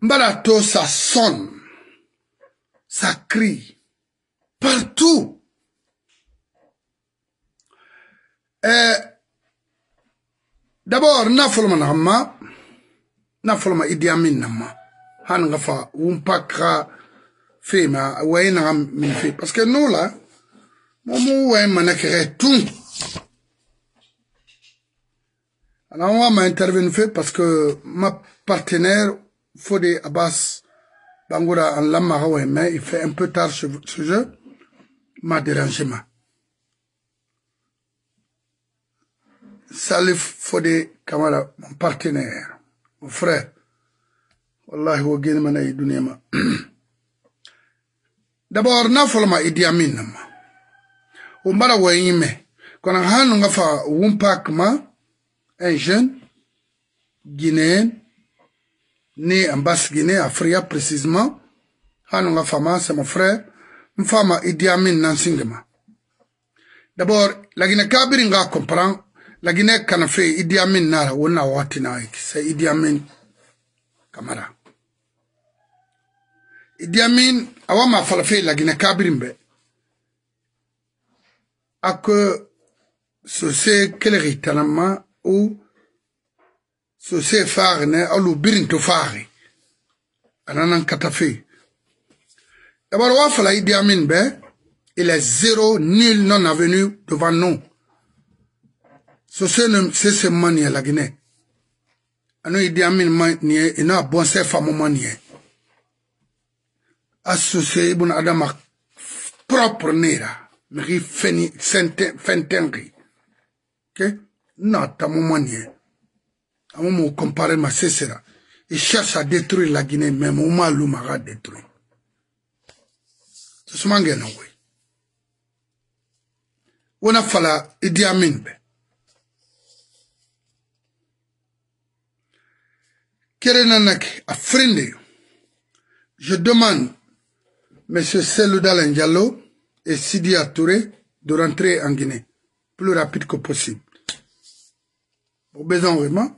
Mbalato, ça sonne, ça crie, partout. Eh, d'abord, na folma nama, na folma Han gafa, ma min Parce que nous là, momu a manakere tout. Alors on va fait parce que ma partenaire Fodé Abbas Bangoura en Lamahawe, mais il fait un peu tard ce, ce jeu, m'a dérangé. ma. Salif Fodé Kamara, mon partenaire, mon frère. Wallahi, wa le ma nay ma. D'abord, na folma Idi Amin ma. Umbara wo yime. a hanu nga fa wumpak un jeune, guinéen, ni en Basse-Guinée, à précisément. Hanunga ah, Fama, c'est mon frère. Mfama Idi Amin Nansingema. D'abord, la Guinée Kabiringa comprend, la Guinée Kanafé, Idi Amin Nara, Wona Watina, c'est Idi Amin Kamara. Idi Amin, Awama Falafe, la Guinée Kabirimbe. A euh, ce c'est quel ou so se faare ne alu birin faare ananan katafe d'abord wa fala idi amin il est zéro nul non avenu devant nous so se se la guinée anu idi amin et na bon se famo ibn ma propre nera mri ok, à un moment, comparé ma cessera. Ils cherchent à détruire la Guinée, même au moment où m'a détruit. C'est ce que oui. On a fala Idi Amin. Ben. Kerenanak, a frindé. Je demande, Monsieur Seloudal Ndiallo et Sidi Touré de rentrer en Guinée, plus rapide que possible. Au besoin vraiment,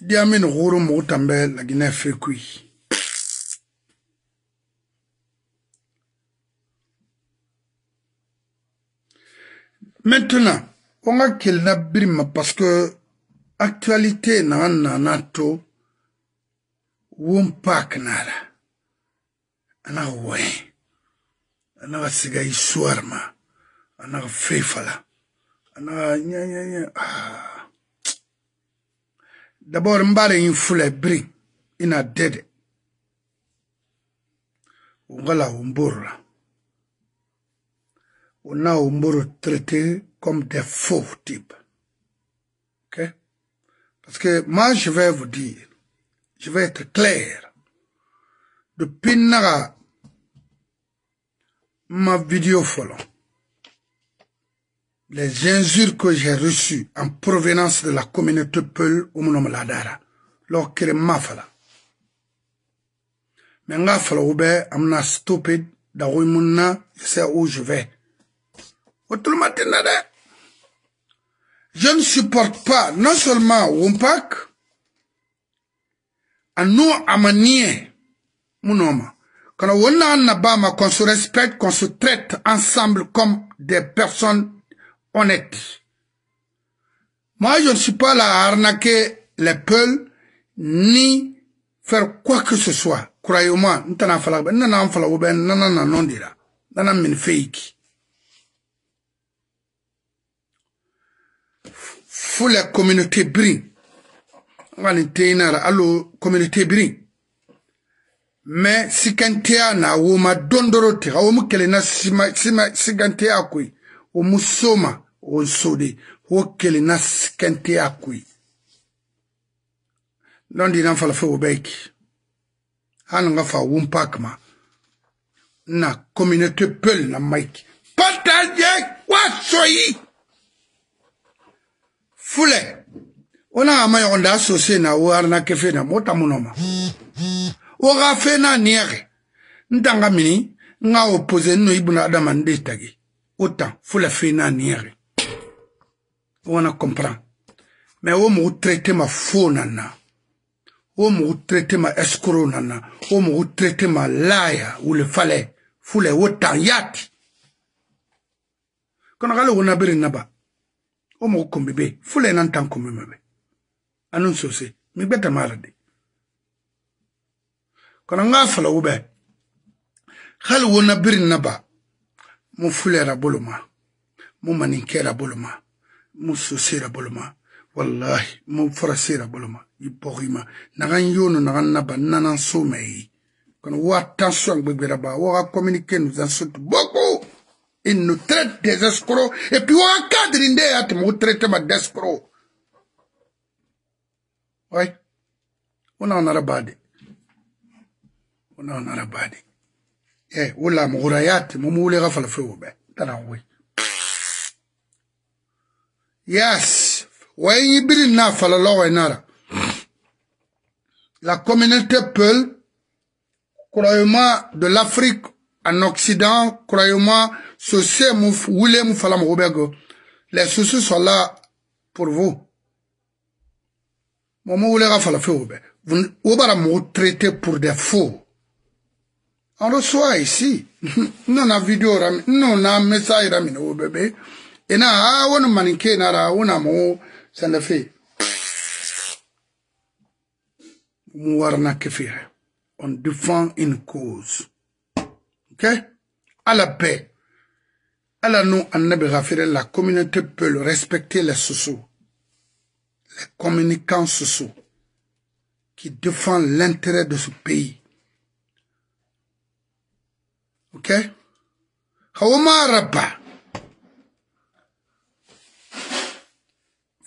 Diamine Rouro Moutambe, la Guinée fait Maintenant, on a qu'il n'a brim parce que actualité n'a n'a to wum pak nara. Ana ouais. Ana siga histoire ma. Ana fefala. Ana nya nya nya. Ah. D'abord, Mbale Infulebri, ina dede. a Umbura. On a Umburu traité comme des faux types. ok? Parce que moi, je vais vous dire, je vais être clair. Depuis ma vidéo follow les injures que j'ai reçues en provenance de la communauté Peul umnom ladara lo est mafala mais nga fala oube amna stupid da je sais où je vais je ne supporte pas non seulement Wumpak, nous amanie homme. quand on a un qu'on se respecte qu'on se traite ensemble comme des personnes honnête. Moi, je ne suis pas là à arnaquer les peuples, ni faire quoi que ce soit. Croyez-moi, nous fala, ben fait la, nous la, ben, non, non, non, dira. Nous t'en fake. Faut la communauté brin. On va tenir allô, communauté brin. Mais, si qu'un théâtre, ou ma don d'orote, ou ma qu'elle n'a si ma, si ma, si qu'un théâtre, ou ma wonsode wo kelen na kɛnte a koyi nɔndi na fala fɛ o bɛɛ ki hali n ka fa wumpak ma na communauté peul na maiki partage kwasoyi fulɛ o na ama yɔgɔn da asose na o arinake fe na mota munɔ ma o ka fe na niɛgɛ n tan ka mini n ka opose n no i buna adama n de tagi o tan fulɛ fe na niɛgɛ wana comprend me wo mugu traite ma fo nana wo mugu traite ma escro nana wo mugu traite ma laya wule fale fule wo tan yati kono gale wona bere naba wo mugu kombi be fule nan tan kombi mebe anun sose mi gbeta mara de kono nga fala wo be hali wona bere naba mu fulera boloma mu maninkera boloma muso sera boloma wallahi mo fara sera boloma i pogima nagan yono nagan naba nanan so mai kono wa tension gbegbera ba wa communiquer nous en sorte beaucoup il nous traite des escrocs et puis wa cadre nde ya tmo traite ma d'escrocs ouais on en a bade on en a bade eh wala mo rayat mo mule gafal fro be tanawi Yes. La communauté Peul, croyez-moi, de l'Afrique en Occident, croyez-moi, les soucis sont là pour vous. Vous vous traiter pour des faux. On reçoit ici. Non, la vidéo, non, la message, bébé. Et ena awon manike na rawuna mo sanafe warna kefir on défend une cause ok à la paix Alors nous annabi ghafir la communauté peut le respecter les soso, les communicants soso, qui défend l'intérêt de ce pays ok Khawma Rabba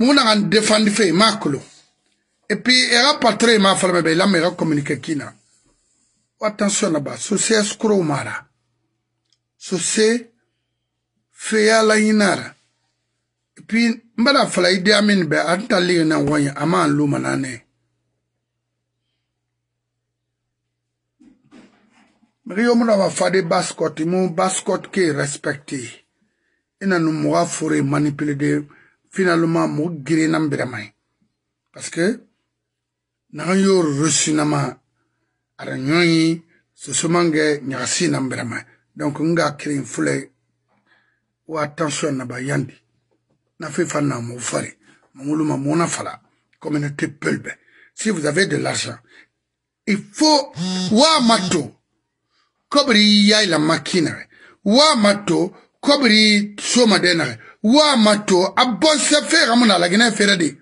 mu na kan defandi fe ma kolo et puis era patre ma fala be la mera communique kina attention na ba so se skro mara so se fe ya la inara et puis mbala fala ide amin be atali na wanya ama lu manane mege yo mu na wafade baskot mu baskot ke respecté ina nu muga fure manipule de finalement mo gere nan parce que na yo reçu nama ara ce so somange nyagasi nan donc nga wa attention na ba yandi na fe fanna mo fare manguluma mona fala une pulbe si vous avez de l'argent il faut wa mato kobri la makina wa mato kobri somadenare wa mato abon se fera muna lagine fera de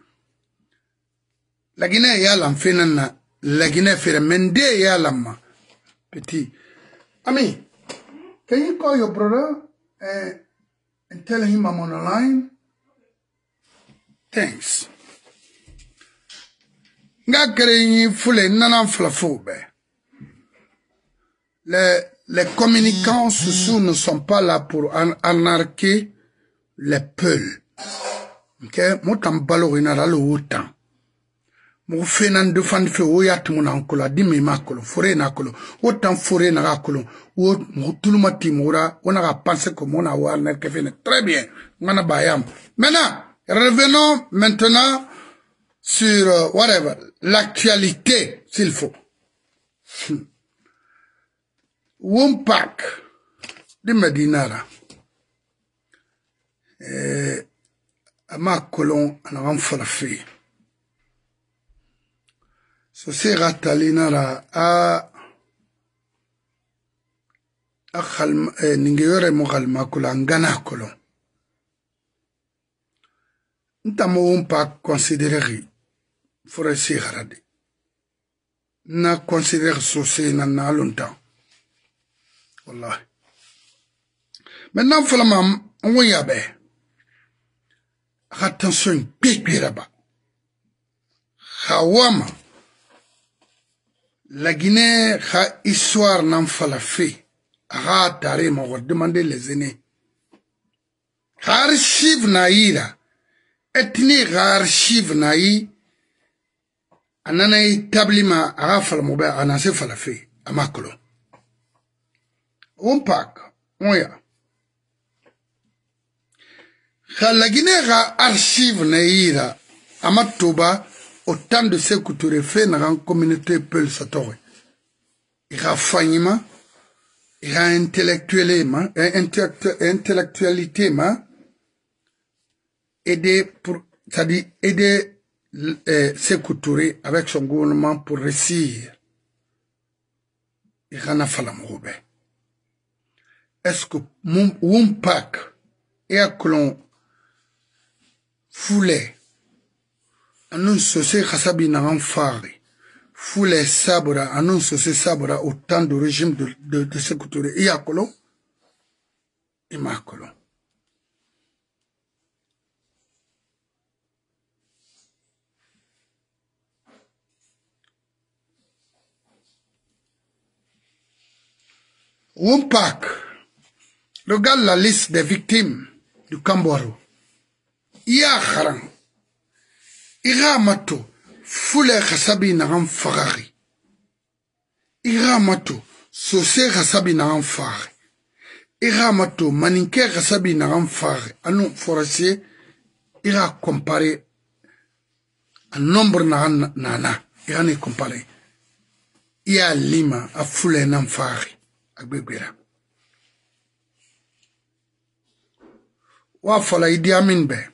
guinée ya lam fena la guinée fera mende ya lam petit ami can you call your brother uh, and tell him I'm on the line thanks nga kere fule nana fla fobe les, les communicants sociaux ne sont pas là pour anarquer le peul nke mo tan balogo ina ra lo wo tan mogo fe na nde fandi fe wo ya tumu na nkolo adi me ma kolo fore na kolo wo tan fore na ka kolo wo mogo tuluma ti mogo ra wo na ka pense ko mogo na wo ala ke fene très bien ngana ba yam maintenant revenons maintenant sur euh, whatever l'actualité s'il faut hmm. wompak di medina ra Eh, ama kolon anaga mfarafe so se ga talinara a eh, ninge yore mo galmakolo angana kolon ntamo wo mpa considéreri fore se gara de na considère so se na na lontan wallahi maintenant folama n wo yabe Attention in Hawama. La Guinée, ha histoire n'en fait. Ha m'a demandé les aînés. Ethni archive naïra. Etni archive naï. Anana Amakolo. On paque, on ya. La Guinée a archive neira au autant de ce que tu dans la communauté Peul a Ira il a intellectuellement, intellectualité ma, hein. aider pour, c'est-à-dire aider euh, avec son gouvernement pour réussir. Il la Falamroube. Est-ce que mon, pack et à Fule. Anun sose Khasabi Foulet Fule Sabra, Annonce sose Sabra au temps du régime de, de, de Sekouture. Iakolo. Imakolo. Wumpak regarde la liste des victimes du Cambouarou. yaxaran i ga mato fule ga sabi na gan fagage i ga mato sose ga sabi na gan fagage i ga mato maninke ga sabi na gan fagage anu forase i xa compare a nombre naxan nana i ga ne compare i y'a lima a fule nan fagage a gbegbera wa fɔla i diya min bɛɛ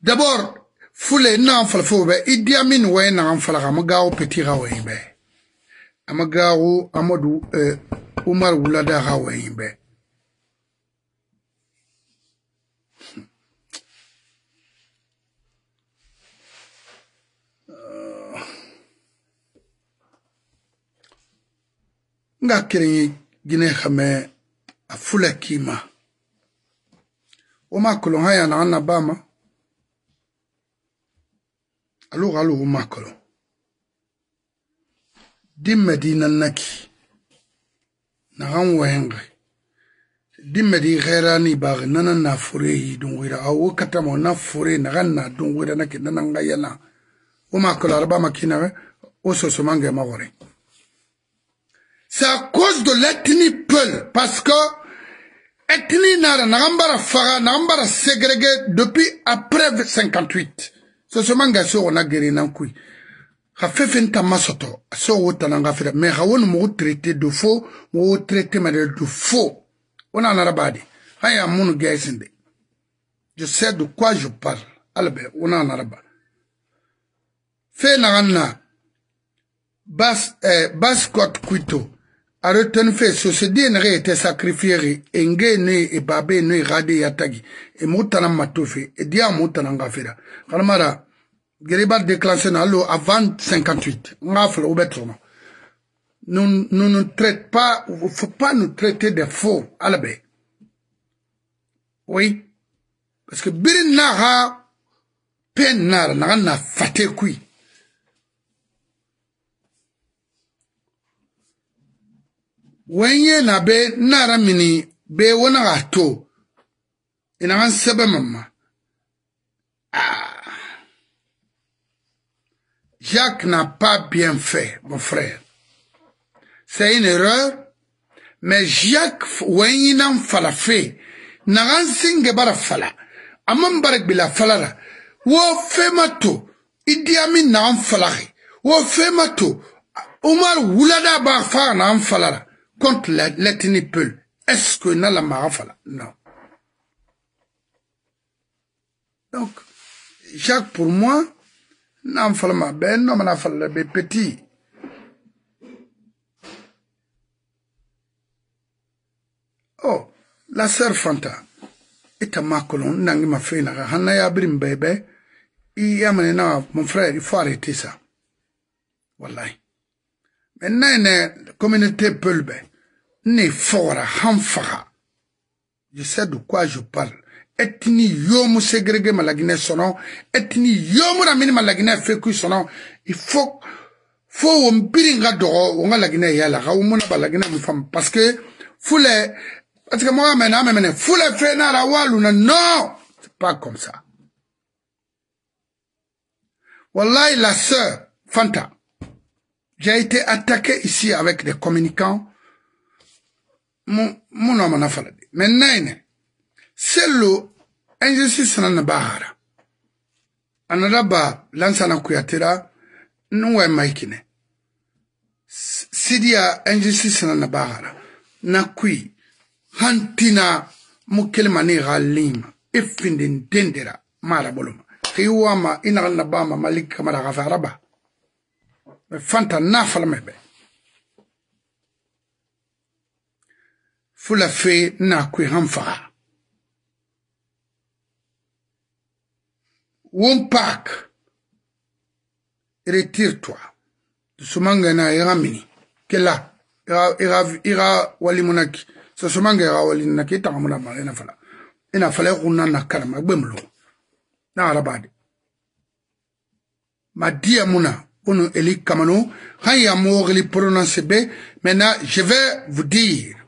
D'abord, fule na falfobe Idi Amin way na falaka magaw petit rawembe. Amagaw Amadou euh, Umar Wulada rawembe. nga kirin gine hame a fule kima. Oma kulon haya na ba ma. alors alors, makolo. Di medina naki. Na han wengre. Di medi ni bag nana na fure yi dungwira awu katamo na fure na O makolo arba makina o soso mange C'est à cause de l'ethnie Peul, parce que ethnie nara, nagambara faga, nagambara ségrégée depuis après 58. sosoma nga se gona gerenan kui ga fe fe nta masoto se go tana nga fela me ga wone mo go traite do fo mo go traite mare do fo ona nara badi ga ya munu gaisinde e je sais de quoi je parle albe ona nara ba fe na ganna bas eh, bas kot kuito arötön fe sösedien ge ete sakrifieri enge eno e ebabe eno e gade yatagi emu tana mato fe edi amu tana nga feda kanamara gere i b'a déclenché na alo avant 58 n k'a filɛ o bɛ tɔnɔ nous nous ne traite pas faut pas nous traiter de faux ala bɛ oui parce que biri n'a ka pe nara n'a ka na fate koyi wenye na be nara mini be wona ga to ina e an sebe mama ah. Jacques n'a pas bien fait, mon frère. C'est une erreur, mais Jacques wenye nan fala fe, na an singe bara fala, aman barak bila fala la, wo fe mato, idi amin na fala wo fe mato, Umar wulada ba fa fala contre la est-ce que na la marafala non donc Jacques pour moi non, falma ben non m'en petit oh la sœur Fanta ma nangi n'a hana ya bébé il y a mon frère il faut arrêter ça Voilà. maintenant la communauté le ne fora Hamfaha. Je sais de quoi je parle. Et ni yomu ségrégé malagine sonon. ni yomu ramine malagine feku sonon. Il faut, faut on piringa doro, on a la. yala, on a guinée mfam. Parce que, foule, parce que moi, maintenant, maintenant, foule fait nara waluna. Non! C'est pas comme ça. Wallahi, la sœur, Fanta, j'ai été attaqué ici avec des communicants mu nɔma na fala de mɛ nainɛ sello ɛnjisi sina na bahara anada ba lansana kuyatira nuwa maikine sidia ɛnjisi sina bahara na kui hantina mu kelima ne ga lima e findin dendera mara boloma xiwama inaxal na bama malik kamara xafe araba fanta na falamɛ na wompak retire-toi na ira kela ira ira ira sumanga ira wali nakita la fala ina fala na kalama gbemlo na arabade madia muna ono eli kamano haya prononcer maintenant je vais vous dire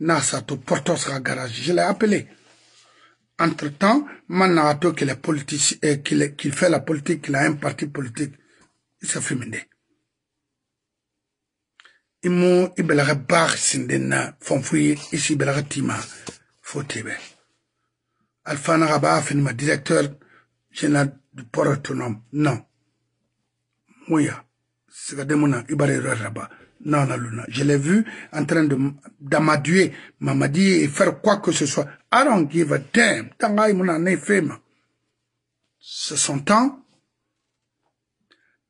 Nasato Portos Garage. Je l'ai appelé. Entre-temps, Manato, eh, qu'il politique, qu qu fait la politique, qu'il a un parti politique, il s'est fumé. Il m'a il belaga bar sindena fonfouye ici belaga tima fotebe. Eh Alpha fini ma directeur général du port autonome. Non. Mouya. C'est que demona ibare raba. Non, non, non. Je l'ai vu en train de d'amaduer Mamadi et faire quoi que ce soit. I don't give a damn. C'est son temps.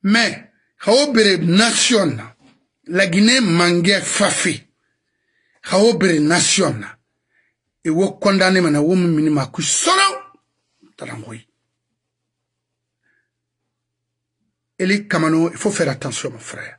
Mais, Kaobere Nation, la Guinée mangue fafi. Kaobere Nation, et vous condamné ma woman minima Et Kamano, il faut faire attention, mon frère.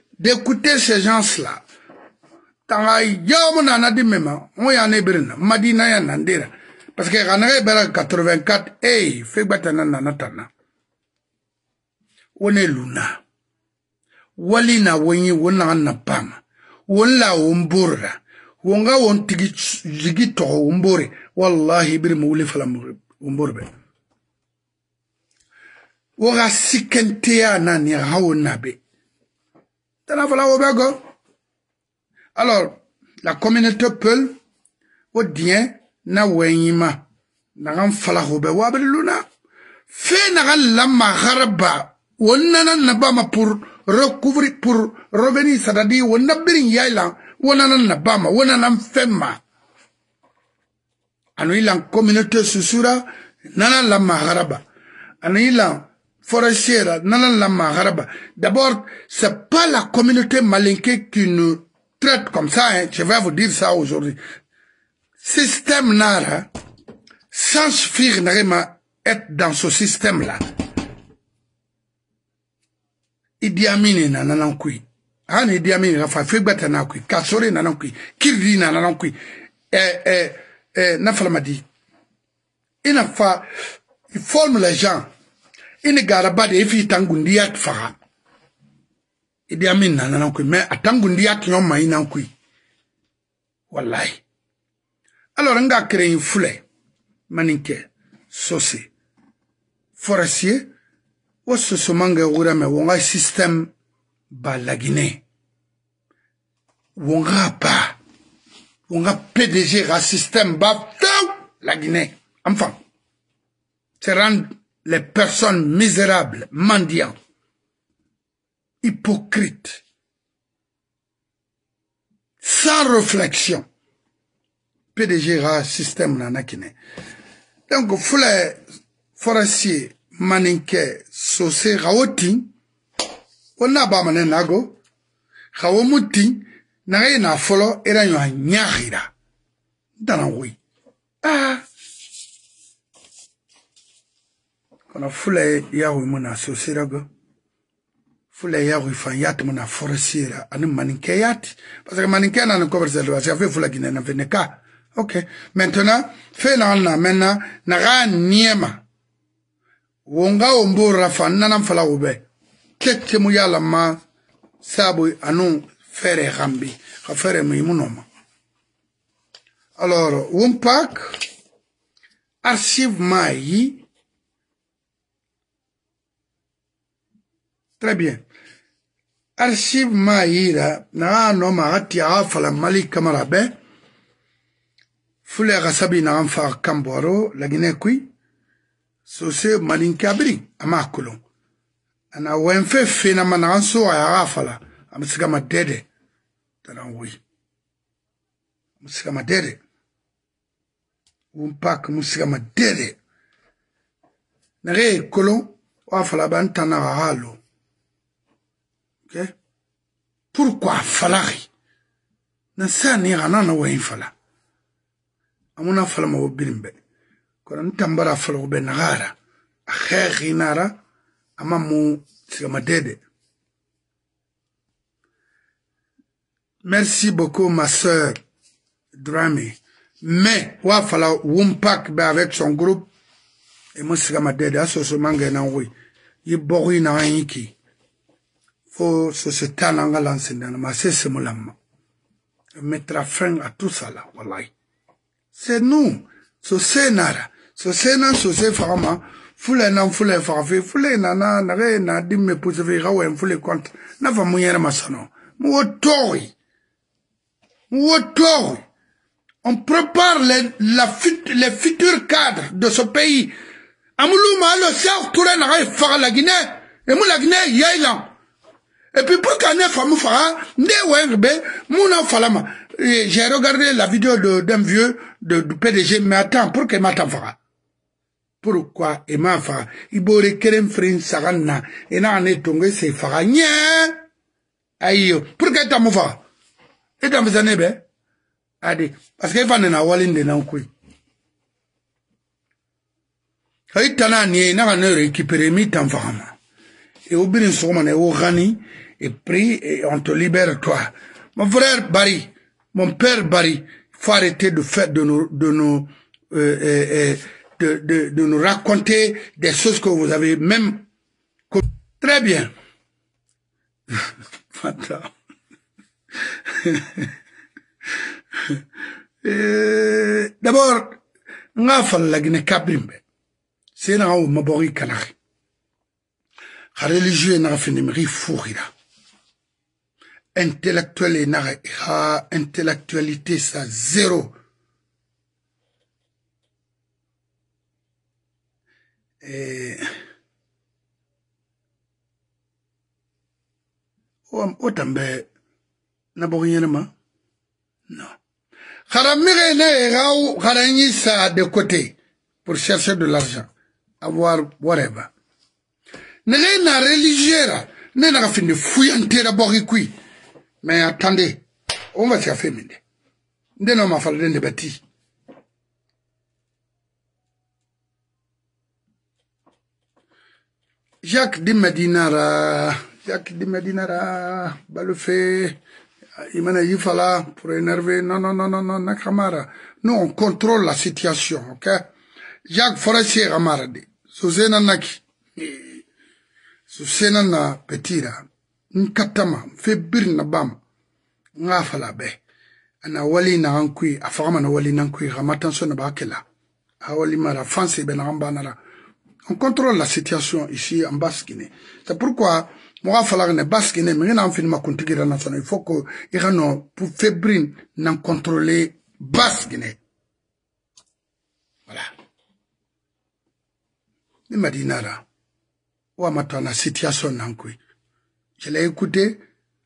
d'écouter ces gens-là. Tanga yom na di on ne madina ya Parce que kanare 84, hey, fait batana na tana, On est luna. Wali na wenyi wona na pama. Wala umbura. Wonga won tigi zigi to umbore. Wallahi bir mawli falam umburbe. Waga sikentea na ni hawo nabe. Alors, la communauté Peul, au dien, na wenyima, na ram fala hobe wabel luna, fe na ram lama harba, wonana nabama pour recouvrir, pour revenir, c'est-à-dire, wonabirin yailan, wonana nabama, wonana femma. Anu ilan communauté susura, nana lama haraba Anu ilan, forestière, d'abord, c'est pas la communauté malinké qui nous traite comme ça, hein. je vais vous dire ça aujourd'hui. Système Nara, sans finalement être dans ce système-là. Idi Amin nananan kui. Han Idi Amin na fa figbata na kui. Kasore nanan kui. Kirdi nanan kui. Eh, eh, eh, na falamadi. Ina fa, il forme les gens. E ne gara bade evi tangoun diat fara. E di amin nan nan kou. Men, a tangoun diat loun man inan kou. Walay. Alor, an ga kre yon fule. Maninke. Sose. Forasye. Wos se soman gen ou reme. Wong a yon e sistem ba la gine. Wong a pa. Wong a pedeje yon sistem ba. Taw! La gine. Amfan. Se rende. les personnes misérables, mendiants, hypocrites, sans réflexion. PDG ra système na nakine. Donc, foule forestier maninke sose rawoti, on a ba mané nago, rawomuti, na folo, era nyo nyahira. Dana oui. Ah, kana fule yawe mu na sosira go fule yawe fan yat mu na forosira ani maninke yat parce que maninke na ko berse lo asa fe fule gine na vene ka ok maintenant fe na na maintenant na ga niema wonga ombora fan na mfala ube kete mu yala ma sabu anu fere gambi ga fere mu imunoma alors wumpak archive mai Très bien. Archive Maira naano magati afala Malik Kamarabe fule sabi na anfa kamboro la guinée qui. sose malinkabri amakulo ana wenfe fina mananso aya afala dede. madede tanawi amsiga dede. Wumpak musiga dede. nare kolon, wafala bantana halo Okay? Pourquoi falari? Na saa ni ana na wayin fala. Amuna fala ma bilimbe. Kora ntambara fala ube nagara. Akheghi nara ama mu sigama dede. Merci beaucoup ma sœur Dramé. Mais wa fala Wumpak be avec son groupe et mo sigama dede aso so manga na ngui. Yibori na yiki. fo société n'an ka lansendana ma se semolan ma mettra fin à tout ça là wallahi c'est nous so se nara so se nan so se faga ma fula nan fula faga fe fula nana nage na dimme puse fe gawe fula compte na fa mu yere masano mu wotori mu wotori on prépare les, la fut, les futurs cadres de ce pays amulu ma lo se tura nage faga la Guinée et mu la Guinée yailan E pi pou kwa yon fwa mou fwa, ne weng be, moun an fwa la man. Jè regarde la video dèm vieux dèm PDG, mè atan, pou kwa yon mè atan fwa? Pou kwa yon mè atan fwa? Ibo re kerem frin sa gan nan, e nan an etongè se fwa. Nyen! Ayo, pou kwa yon tan mou fwa? E tan mè zanè be? Adè, paske yon fwa nan an walin den an kouy. Kwa yon tan an ye, nan an an re ekipere mi tan fwa an nan. et au birin sogman et au rani et prie et on te libère toi. Mon frère Barry, mon père Barry, faut arrêter de faire de nous de nous euh, euh, euh, de, de, de, nous raconter des choses que vous avez même très bien. Euh, d'abord, nga fal la gine kabrimbe. C'est là où ma bori kanari religieux na il faut intellectuel na ha intellectualité ça zéro ou o tambe na e de ma non il ne rao haranyi ça de côté pour chercher de l'argent avoir whatever ne ge na religiera ne na ga finde fuyantera bogi kui me attendez on va sia feminde nde no mafala de ndebati jacques di medinara jacques di medinara balofe imana yifala pour énerver non non non non non nakamara nous on contrôle la situation ok jacques forestier kamara de so zena naki so na petira nkatama fe na bam nga fala be ana wali na ankui afama na wali na ankui ramatan so na bakela awali mara fanse ben rambanara on contrôle la situation ici en Basse-Guinée. C'est pourquoi moi fala ne basse mais na film contigira national il faut que irano pour fébrile n'en contrôler basse Voilà. Ni madinara. Ouamatouane à situation Nankoué. Je l'ai écouté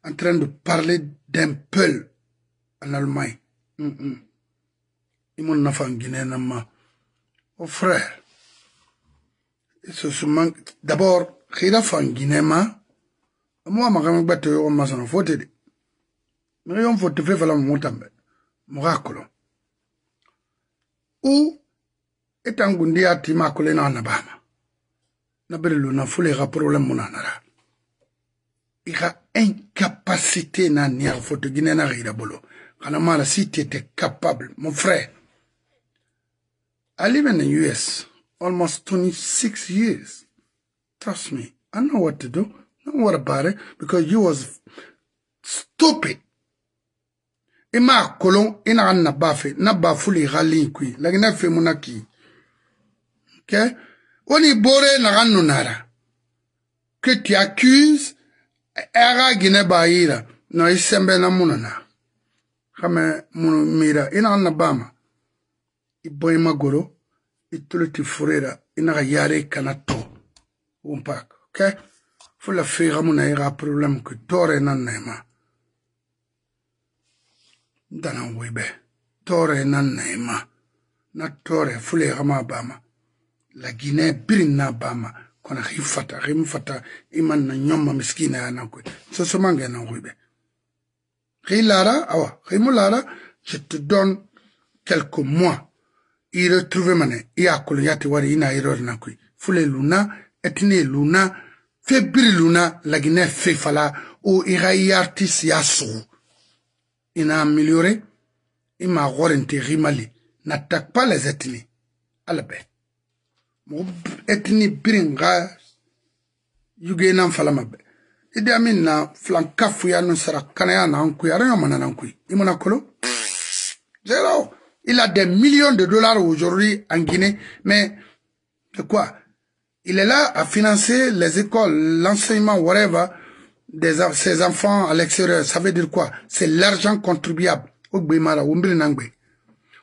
en train de parler d'un peul en Allemagne. Il m'en a fait en Guinée, Oh frère, d'abord, il a fait en Guinée, moi, ma gamme batte, on m'a s'en foutu. Mais on faut te faire la montagne. Mourakolo. Ou, et en Gundia, tu m'as collé dans na bere lo nafolo e ga problème mo nanara e ga incapacité na ni a foto gine na ga ira bolo kana mala si tete capable mon frère I live in the US almost 26 years. Trust me, I know what to do. Don't worry about it because you was stupid. Ima e kolon ina e na bafe na bafuli halin kui. Like na fe munaki. Okay? oni bore naga nunara que tu accuses aga gine bayira no isembe na munana kame munu mira inaga na bama iboy magoro itulu ti furera inaga yare kana to umpak okay fula figa muna iga problem ku tore na nema dana webe tore na nema na tore fule gama bama la Guinée birin na bama kona hifata himfata iman na nyoma miskina ya nakwe so mange na ngwibe hi lara awa himu je te donne quelques mois Il retrouve mane i akolo yati wari ina na nakwe fule luna etine luna fe luna la Guinée fefala, ou o ira i artis ya ina améliorer ima gorente rimali n'attaque pas les ethnies alabet mɔgɔ etni birin ka yuge nan falama bɛ idi amin na filan kafuya nu sara kanaya na an ya araɲɔ mana na kuyi i kolo zero il a des millions de dollars aujourd'hui en Guinée mais de quoi il est là à financer les écoles l'enseignement whatever des ses enfants à l'extérieur ça veut dire quoi c'est l'argent contribuable au gbemara ou mbiri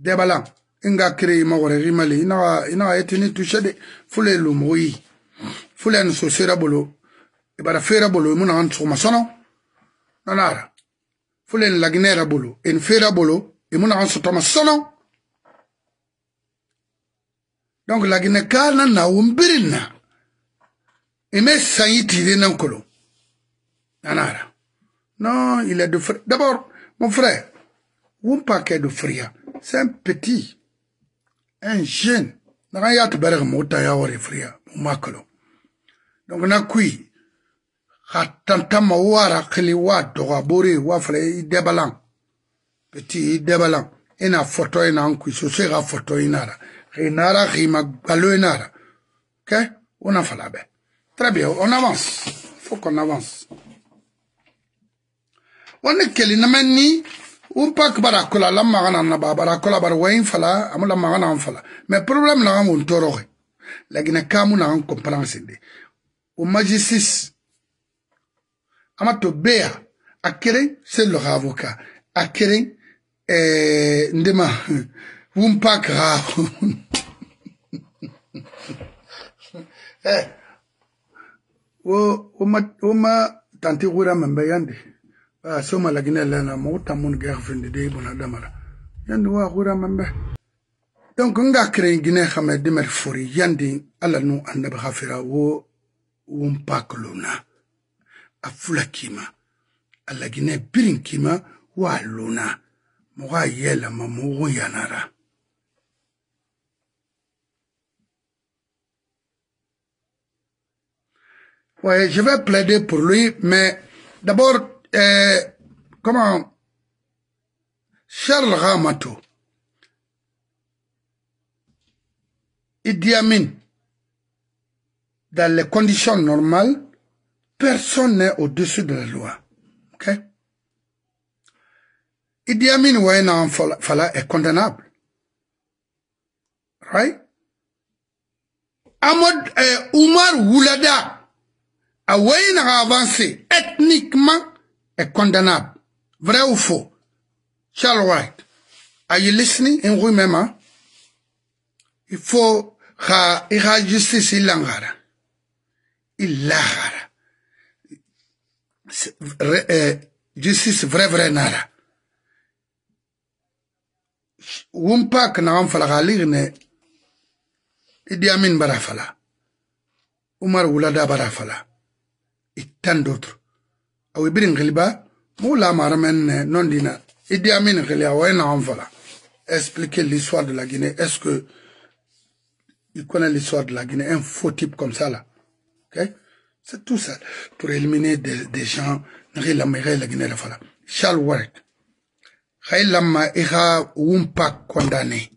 debalang inga kire ma gore ri male ina ina etini tushede fule lo moyi fule no sosera bolo e bara fera bolo e mo nan so masono nanara fule en lagnera bolo en fera bolo e mo nan so tama sono donc lagne kana na umbirina e me sayiti de nan kolo nanara non il est de d'abord mon frère un paquet de frias C'est un petit, un jeune. ya tubere mota ya fria, Donc na a wara kili wa bori i e debalan. Petit i e debalan. Ina e a ina photo sose ga foto inara. Inara kima inara. Ok? On a falabe. Très bien, on avance. Faut qu'on avance. on le ni, umpak bara kula lamma gana na bara kula bara wayin fala amu lamma gana an fala me problem na ngun toroge lagina kamu na ngun complainse de o majisis ama to bea akere c'est le avocat akere eh ndema umpak ga eh wo uma uma tanti gura mambayande asoma ah, lakini lana mota mun ga fende de bona damara yandi wa khura mambe donc nga kre ngine xame dimer fori yandi ala nu annabi khafira wo wum pakluna afula kima ala gine birin kima wa luna mo ga yela ma mo yanara Ouais, je vais plaider pour lui, mais d'abord, euh, comment Charles Ramato, à mine dans les conditions normales, personne n'est au-dessus de la loi. il Idi Amin na Fala est condamnable. Right? Ahmad euh, Umar Woulada a avancé ethniquement est condamnable. Vrai ou faux? Charles White, are you listening in même hein? Il faut ha a justice Il il Ilangara. Euh, justice vrai vrai nara. Wumpak na Il galirne Idi Amin barafala. Omar Wulada barafala. Et tant d'autres. أو يبين غلبا مولا marmen non dina Idi Amin Relia Wena expliquer l'histoire de la Guinée est-ce que il connaît l'histoire de la Guinée un faux type comme ça là ok c'est tout ça pour éliminer des, des gens la la Guinée la fala shall work lama Iha Wumpa condamné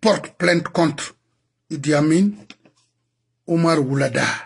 porte plainte contre Idi Amin Omar Oulada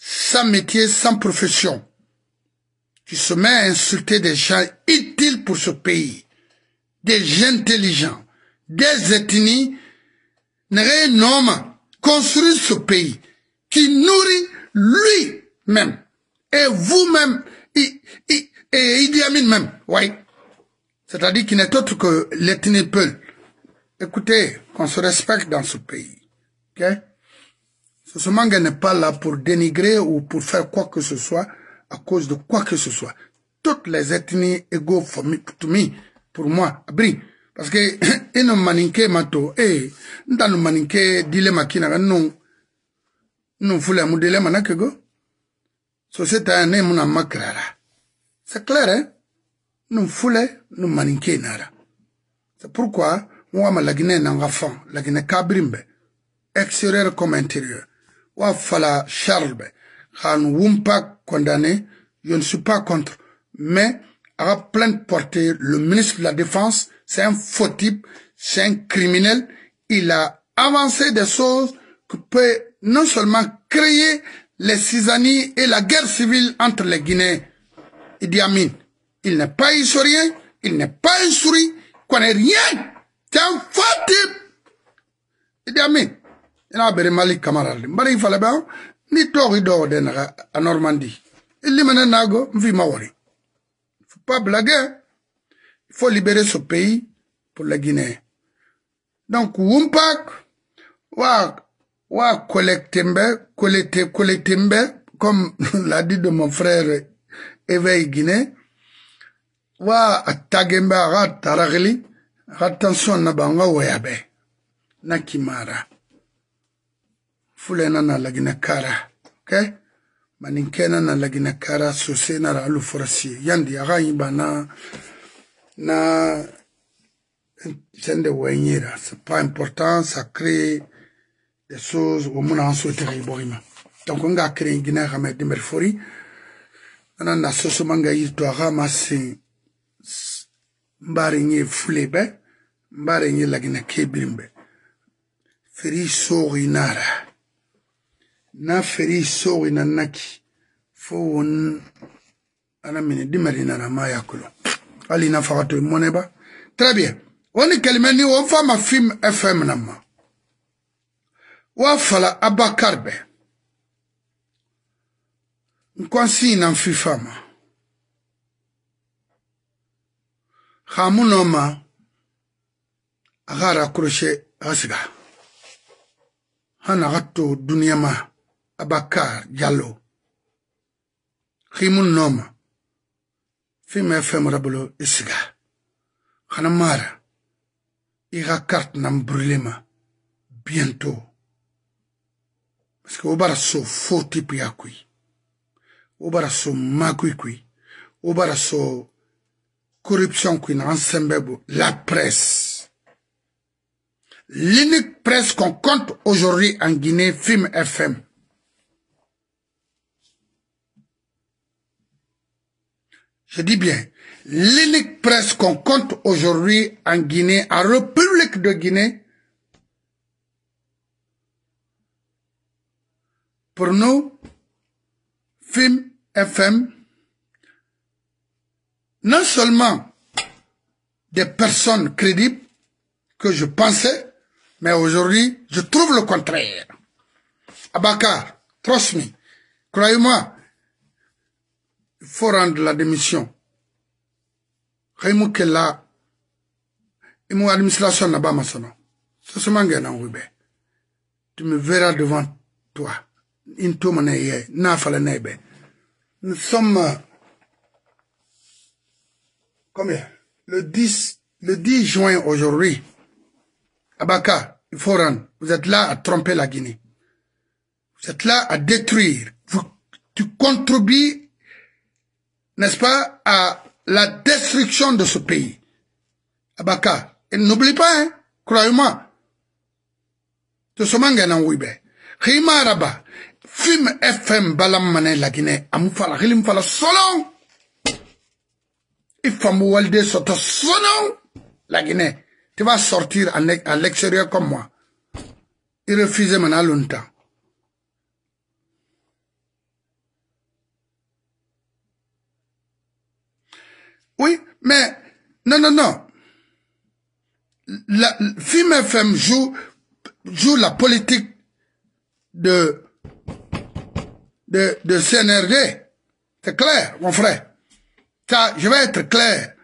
sans métier, sans profession, qui se met à insulter des gens utiles pour ce pays, des intelligents, des ethnies, homme construit ce pays, qui nourrit lui-même et vous-même, et, et, Idi Amin même, oui. C'est-à-dire qu'il n'est autre que l'ethnie Peul. Écoutez, qu'on se respecte dans ce pays. ok ce manga n'est pas là pour dénigrer ou pour faire quoi que ce soit à cause de quoi que ce soit. Toutes les ethnies égaux to pour moi, abri. Parce que, non, maninke mato, eh, ndano maninke dilema kina, non, non nous, mu dilemma na kego. c'est un C'est clair, hein? Nous voulons non maninke nara. C'est pourquoi, moi, ma la Guinée n'en la Guinée kabrimbe, extérieur comme intérieur wa charbe wumpa condamné je ne suis pas contre mais à pleine portée le ministre de la défense c'est un faux type c'est un criminel il a avancé des choses qui peuvent non seulement créer les cisanies et la guerre civile entre les Guinéens Idi Amin il n'est pas historien il n'est pas il connaît rien c'est un faux type Idi Amin ina bere malik kamaral mbari fala ba ni tori do de na a normandie illi mena nago mvi mawori faut pas blaguer il faut libérer ce pays pour la guinée donc wumpak wa wa collectembe collecte collectembe comme l'a dit de mon frère éveil guinée wa atagembe aga attention na bango wayabe na kimara fulena na lagina kara okay? maninkena na lagina kara sose na ra alu forasi yandi aga yiba na na sende wenyera c'est pas important ça crée des choses au mona an sotere iborima donc nga crée gina xame dimber fori ana na soso manga yirto aga masi mbari nye fule be mbari nye lagina kebirimbe feri soxi nara Naferi sogi nanaki fo won ana mini dimari nana ma yakulo hali na fagato moneba très bien woni kalime ni won fama film fm namma wa fala abakar be na mfi fama noma agara kurushe asiga hana gato duniya ma Abakar Diallo Rimoun Noma, fime FM, Rabolo isiga e Hanamara, Irakart, Nambrulema, bientôt parce que vous bara so faux tipiya makui kui wo corruption kui n'a ensemble la presse l'unique presse qu'on compte aujourd'hui en Guinée film FM je dis bien, l'unique presse qu'on compte aujourd'hui en Guinée, en République de Guinée, pour nous, FIM FM, non seulement des personnes crédibles que je pensais, mais aujourd'hui, je trouve le contraire. Abakar, trust me, croyez-moi, faut rendre la démission kaimu là. imu administration na ba masono Ce sumange na wube tu me verras devant toi into mana ye na fala na nous sommes combien le 10 le 10 juin aujourd'hui Abaka il faut rendre vous êtes là à tromper la Guinée vous êtes là à détruire vous, tu contribues n'est-ce pas, à la destruction de ce pays. Abaka, il n'oublie pas, hein, croyez-moi. Tout ce manga Je ben. film FM balam la Guinée, amufala, solon. walde soto La Guinée, tu vas sortir à l'extérieur comme moi. Il refusait maintenant longtemps. non, La, Film FM joue, joue la politique de, de, CNRD. C'est clair, mon frère. Ça, je vais être clair.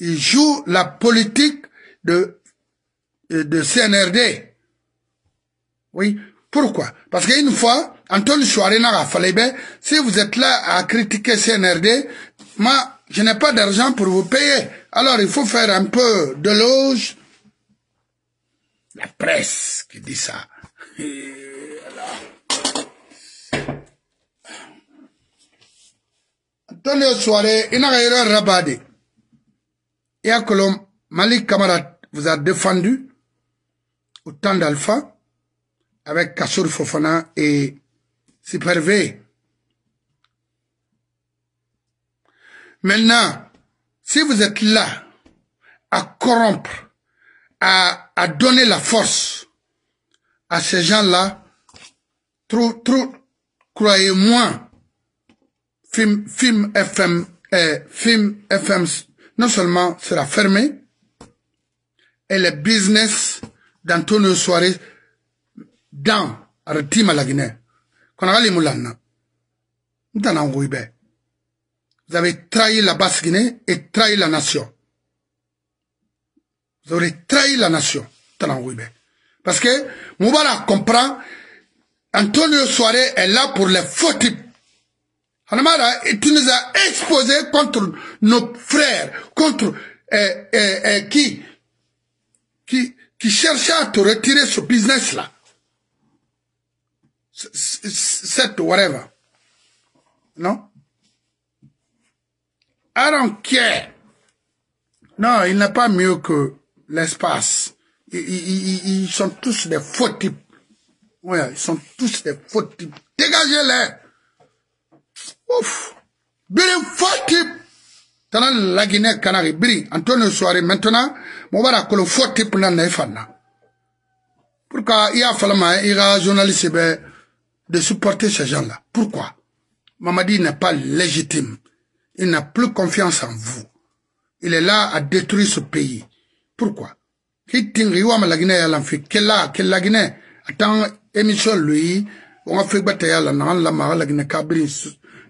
Il joue la politique de, de CNRD. Oui. Pourquoi Parce qu'une fois, Antoine Chouarina si vous êtes là à critiquer CNRD, ma je n'ai pas d'argent pour vous payer. Alors il faut faire un peu de loge. La presse qui dit ça. Antonio Soare, a que l'homme Malik Kamara vous a défendu au temps d'Alpha avec Kassour Fofana et Supervé. Maintenant, si vous êtes là à corrompre, à, à donner la force à ces gens-là, trop, trop, croyez-moi, film, film FM, eh, film FM, non seulement sera fermé, et le business d'Antonio soirée dans à la Guinée. Qu'on a les moulins. Nous vous avez trahi la Basse-Guinée et trahi la nation. Vous aurez trahi la nation. Parce que Moubara comprend, Antonio Soare est là pour les faux types. Hanamara, tu nous as exposé contre nos frères, contre eh, eh, eh, qui, qui, qui cherchait à te retirer ce business-là. Cette whatever. Non non, il n'est pas mieux que l'espace. Ils, ils, ils, sont tous des faux types. Ouais, ils sont tous des faux types. Dégagez-les. Ouf. Biri faux type. T'as la Guinée canari. bri, Antoine et maintenant, mon voilà que le faux type n'a pas là. Pourquoi il y a fallu, hein, il y a journaliste, eh ben, de supporter ces gens-là. Pourquoi? Mamadi n'est pas légitime. Il n'a plus confiance en vous. Il est là à détruire ce pays. Pourquoi kitingiwa malagine ya lamfi kela kelagine émission lui on a fait bataille la nan la mara kabri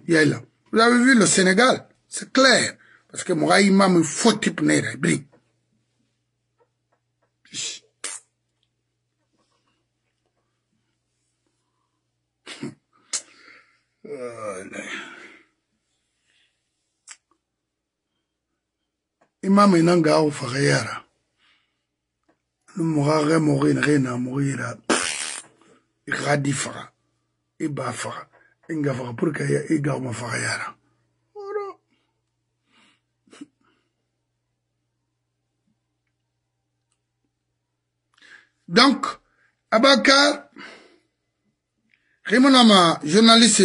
yaila vous avez vu le Sénégal c'est clair parce que moi un faut type nera imama inanga au faghayara numuga ge mogin ge na mugira igadi faga iba faga inga faga purka ya iga ma faghayara oro donc abakar Rimonama, journaliste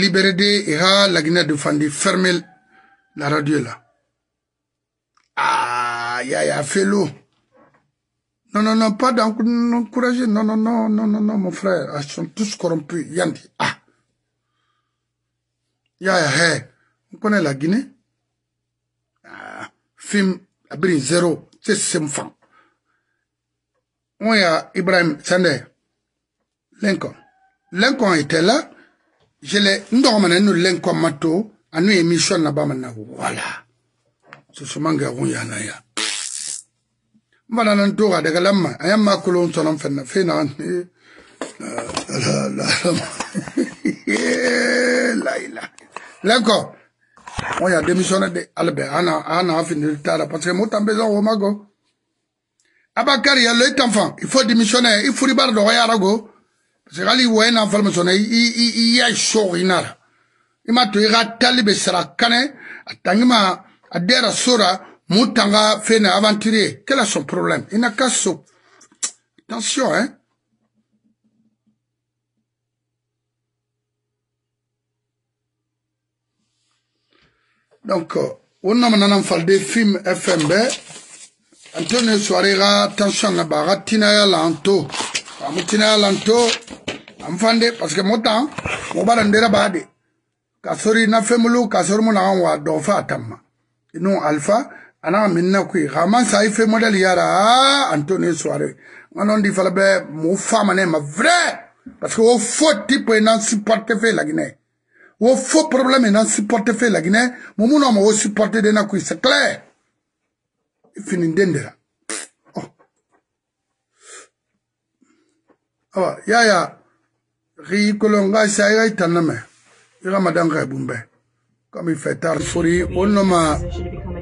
libéré de Ira, la Guinée de Fandi, fermer la radio là aïe, aïe, fais-le. Non, non, non, pas d'encourager. Non, non, non, non, non, non, mon frère. Ah, ils sont tous corrompus. Yandi, ah. ya hé. On connaît la Guinée. Ah, film, abri zéro. C'est Simfan. On y a Ibrahim Sande Lincoln. Lincoln était là. Je l'ai, nous avons nous Lincoln Mato. À nous émission là-bas maintenant. Voilà. Ce sont où on y a. mana nan toga daga lamma a yamma kulon sonon fenna fe na ne la la la la lenko on ya démissionné de albert ana ana fini tara parce que motan bezo o mago abakari ya le enfant il faut démissionner il faut ribar do ya rago parce que ali wen na falme sonne i i ya shorinara ima to ira talibe sarakane atangima adera sura mu tanga fene aventurier quel est son problème il n'a qu'à se attention hein donc wo euh, nama nana falde film fm bɛ antone soare ka tension ka ba ka tinaya la an to amu tinaya la an to an fande parce que motan mo bara ndera ba de ka sori na femulu ka sori mu na an wa dɔ fa tamma inu alpha ana minna kui xama sa i fe model yara a antonio soare nga non di fala be mu famane ma vrai parce que wo fo type e nan supporte fe lagine wo fo problème e nan supporte fe lagine mo mu noma wo supporte de na kui c'est clair i fini ndendera oh. awa yaya xi kolonga sa i ga i tanname i xa madanxa e bumbe comme i fait tar fori wo noma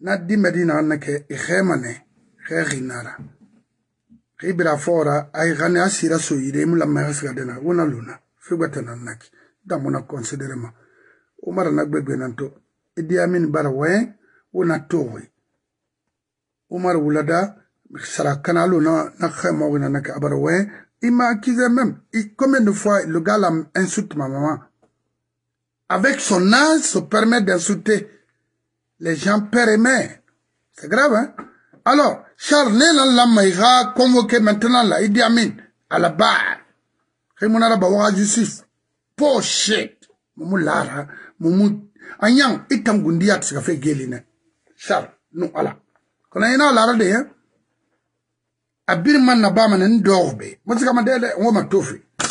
di Medina neke ikhemane kheginara. Khibira fora ay gane asira soyire la mahasga dena una luna figwatana naki damuna considerema. Umara nagbegbe nanto Idi Amin bara wen una towe. Umar wulada sara kana luna na khema wina naka abara wen il m'a accusé même. Il, combien de fois le gars insulte ma maman Avec son âge, se permet d'insulter les gens mèrent. C'est grave, hein Alors, Charles Lamaïra convoqué maintenant la Idi à la barre. Rémonara Bawa Justice. Pochette. Moumou Lara, Moumou, Anyang, fait Charles, nous, ala. Quand on a Lara de, hein? Abirman vais Moi, c'est comme un délai, on